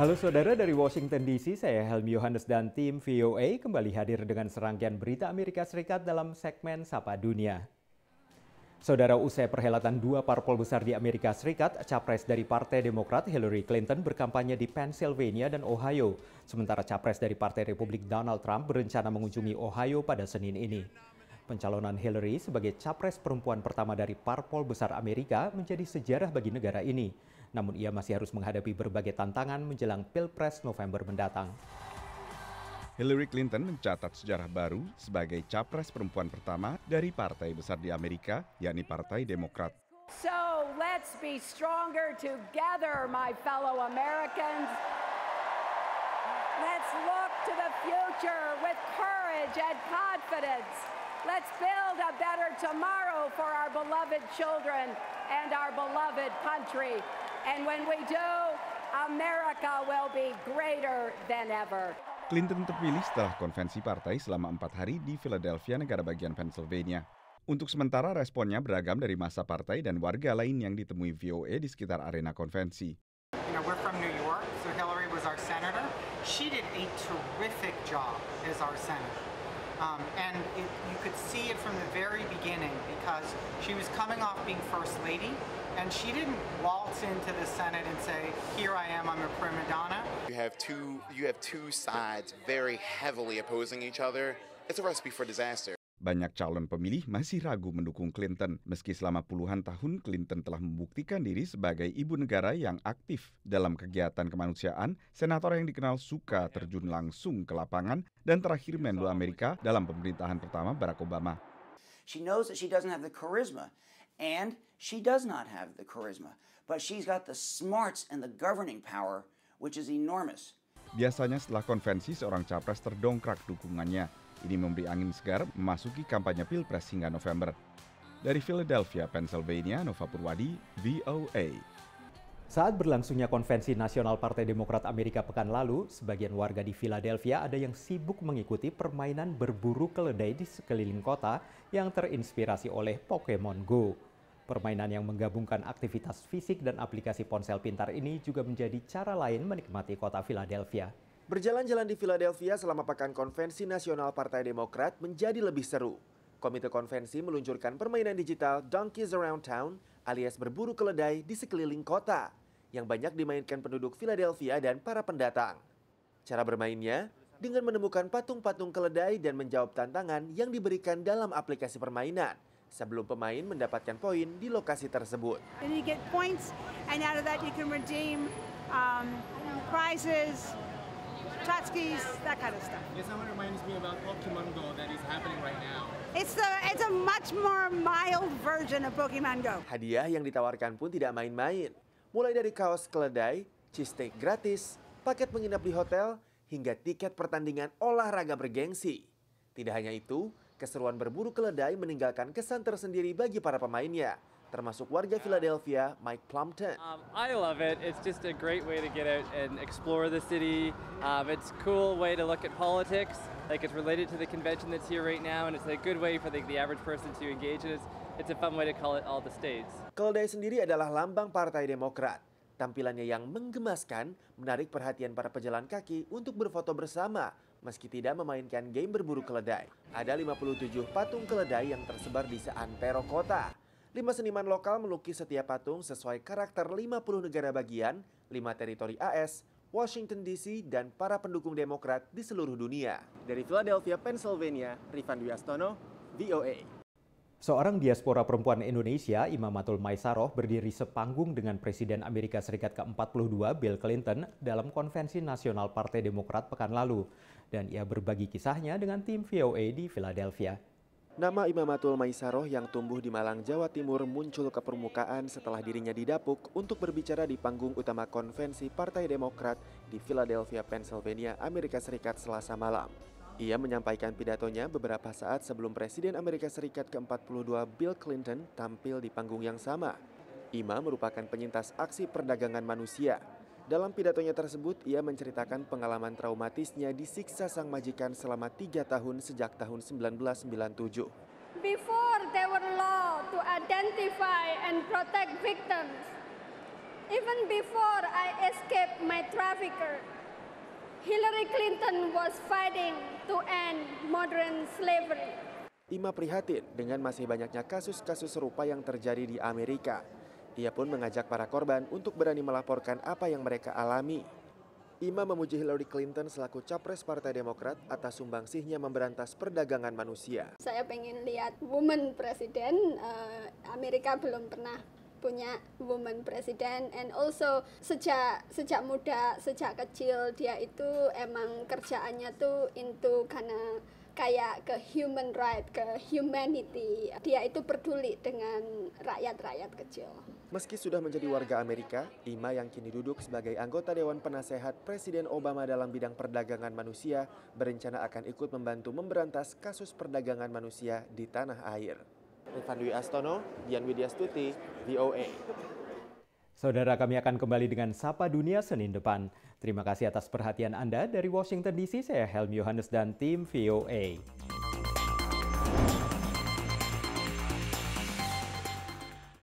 Halo saudara dari Washington DC, saya Helmi Yohanes dan tim VOA kembali hadir dengan serangkaian berita Amerika Serikat dalam segmen Sapa Dunia. Saudara usai perhelatan dua parpol besar di Amerika Serikat, capres dari Partai Demokrat Hillary Clinton berkampanye di Pennsylvania dan Ohio, sementara capres dari Partai Republik Donald Trump berencana mengunjungi Ohio pada Senin ini. Pencalonan Hillary sebagai capres perempuan pertama dari parpol besar Amerika menjadi sejarah bagi negara ini. Namun ia masih harus menghadapi berbagai tantangan menjelang Pilpres November mendatang. Hillary Clinton mencatat sejarah baru sebagai capres perempuan pertama dari partai besar di Amerika, yakni Partai Demokrat. So let's be stronger together, my fellow Americans. Let's look to the future with courage and confidence. Let's build a better tomorrow for our beloved children and our beloved country. And when we do, America will be greater than ever. Clinton terpilih setelah konvensi partai selama empat hari di Philadelphia, negara bagian Pennsylvania. Untuk sementara responnya beragam dari masa partai dan warga lain yang ditemui VOA e di sekitar arena konvensi. You know, we're from New York, so Hillary was our senator. She did a terrific job as our senator. Um, and it, you could see it from the very beginning because she was coming off being first lady And she didn't waltz into the Senate and say, "Here I am, I'm a prima donna." You have two you have two sides very heavily opposing each other. It's a recipe for disaster. Banyak calon pemilih masih ragu mendukung Clinton, meski selama puluhan tahun Clinton telah membuktikan diri sebagai ibu negara yang aktif dalam kegiatan kemanusiaan. Senator yang dikenal suka terjun langsung ke lapangan dan terakhir menlu Amerika dalam pemerintahan pertama Barack Obama. She knows that she doesn't have the charisma, and she does not have the charisma, but she's got the smarts and the governing power, which is enormous. Biasanya setelah konvensi, seorang capres terdongkrak dukungannya. Ini memberi angin segar memasuki kampanye Pilpres hingga November. Dari Philadelphia, Pennsylvania, Nova Purwadi, VOA. Saat berlangsungnya konvensi nasional Partai Demokrat Amerika pekan lalu, sebagian warga di Philadelphia ada yang sibuk mengikuti permainan berburu keledai di sekeliling kota yang terinspirasi oleh Pokemon Go. Permainan yang menggabungkan aktivitas fisik dan aplikasi ponsel pintar ini juga menjadi cara lain menikmati kota Philadelphia. Berjalan-jalan di Philadelphia selama pekan konvensi nasional Partai Demokrat menjadi lebih seru. Komite konvensi meluncurkan permainan digital Donkeys Around Town alias berburu keledai di sekeliling kota yang banyak dimainkan penduduk Philadelphia dan para pendatang. Cara bermainnya dengan menemukan patung-patung keledai dan menjawab tantangan yang diberikan dalam aplikasi permainan sebelum pemain mendapatkan poin di lokasi tersebut. you get points and out of that you can redeem um, prizes that kind of stuff. it's a much more mild version of Pokemon Go. Hadiah yang ditawarkan pun tidak main-main mulai dari kaos keledai, steak gratis, paket menginap di hotel, hingga tiket pertandingan olahraga bergengsi. Tidak hanya itu, keseruan berburu keledai meninggalkan kesan tersendiri bagi para pemainnya, termasuk warga Philadelphia Mike Plumpton. Um, I love it. It's just a great way to get out and explore the city. Um, it's a cool way to look at politics. Like it's related to the convention that's here right now, and it's a good way for the, the average person to engage. it's, it's a fun way to call it all the states. Keledai sendiri adalah lambang Partai Demokrat. Tampilannya yang menggemaskan menarik perhatian para pejalan kaki untuk berfoto bersama meski tidak memainkan game berburu keledai. Ada 57 patung keledai yang tersebar di seantero kota. Lima seniman lokal melukis setiap patung sesuai karakter 50 negara bagian, lima teritori AS, Washington DC, dan para pendukung demokrat di seluruh dunia. Dari Philadelphia, Pennsylvania, Rifan Dwi Astono, VOA. Seorang diaspora perempuan Indonesia, Imamatul Maisaroh, berdiri sepanggung dengan Presiden Amerika Serikat ke-42 Bill Clinton dalam konvensi nasional Partai Demokrat pekan lalu. Dan ia berbagi kisahnya dengan tim VOA di Philadelphia. Nama Imamatul Maisaroh yang tumbuh di Malang, Jawa Timur muncul ke permukaan setelah dirinya didapuk untuk berbicara di panggung utama konvensi Partai Demokrat di Philadelphia, Pennsylvania, Amerika Serikat selasa malam. Ia menyampaikan pidatonya beberapa saat sebelum Presiden Amerika Serikat ke-42 Bill Clinton tampil di panggung yang sama. Ima merupakan penyintas aksi perdagangan manusia dalam pidatonya tersebut, ia menceritakan pengalaman traumatisnya disiksa sang majikan selama tiga tahun sejak tahun 1997. Before there were law to identify and protect victims, even before I escaped my trafficker, Hillary Clinton was fighting to end modern slavery. Ima prihatin dengan masih banyaknya kasus-kasus serupa yang terjadi di Amerika, ia pun mengajak para korban untuk berani melaporkan apa yang mereka alami. Ima memuji Hillary Clinton selaku capres Partai Demokrat atas sumbangsihnya memberantas perdagangan manusia. Saya pengen lihat woman presiden, uh, eh, Amerika belum pernah punya woman presiden and also sejak sejak muda sejak kecil dia itu emang kerjaannya tuh into karena kayak ke human right, ke humanity. Dia itu peduli dengan rakyat-rakyat kecil. Meski sudah menjadi warga Amerika, Ima yang kini duduk sebagai anggota Dewan Penasehat Presiden Obama dalam bidang perdagangan manusia berencana akan ikut membantu memberantas kasus perdagangan manusia di tanah air. Irfan Dwi Astono, Dian Widya Stuti, VOA. Saudara kami akan kembali dengan Sapa Dunia Senin depan. Terima kasih atas perhatian Anda dari Washington DC. Saya Helm Yohanes dan tim VOA.